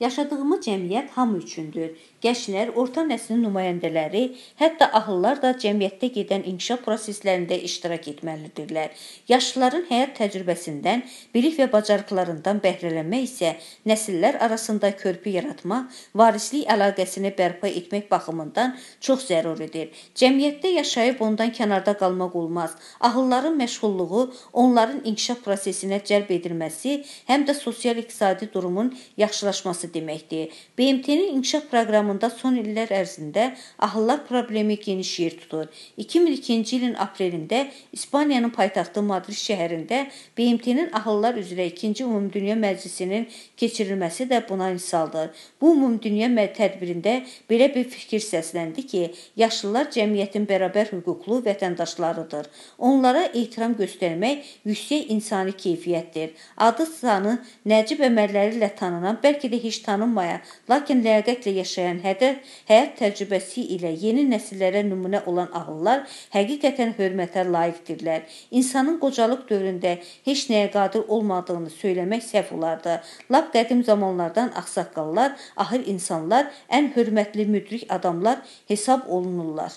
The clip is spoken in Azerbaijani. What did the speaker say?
Yaşadığımız cəmiyyət hamı üçündür. Gənclər, orta nəslin nümayəndələri, hətta ağıllılar da cəmiyyətdə gedən inkişaf proseslərində iştirak etməlidirlər. Yaşlıların həyat təcrübəsindən, bilik və bacarıqlarından bəhrələnmək isə nəsillər arasında körpü yaratma, varislik əlaqəsini bərpa etmək baxımından çox zəruridir. Cəmiyyətdə yaşayıb ondan kənarda qalmaq olmaz. Ağılların məşğulluğu onların inkişaf prosesinə cəlb edilməsi, həm də sosial-iqtisadi durumun yaxşılaşması olması deməkdir. BMT-nin inkişaf proqramında son illər ərzində ahıllar problemi geniş yer tutur. 2002-ci ilin aprelində İspaniyanın paytaxtı Madrid şəhərində BMT-nin ahıllar üzrə 2-ci Ümumdünya Məclisinin keçirilməsi də buna misaldır. Bu Ümumdünya tədbirində belə bir fikir səsləndi ki, yaşlılar cəmiyyətin bərabər hüquqlu vətəndaşlarıdır. Onlara ehtiram göstərmək yüksək insani keyfiyyətdir. Adı sanı nəcib əməlləri ilə tanınan, bəlkə də heç edilmiş, tanınmayan, lakin ləyaqətlə yaşayan hədəf, həyat təcrübəsi ilə yeni nəsillərə nümunə olan ağıllar həqiqətən hörmətə layiqdirlər. İnsanın qocalıq dövründə heç nəyə qadir olmadığını söyləmək səhv olardı. Lap qədim zamanlardan ağsaqqallar, ahır insanlar, ən hörmətli müdrik adamlar hesab olunurlar.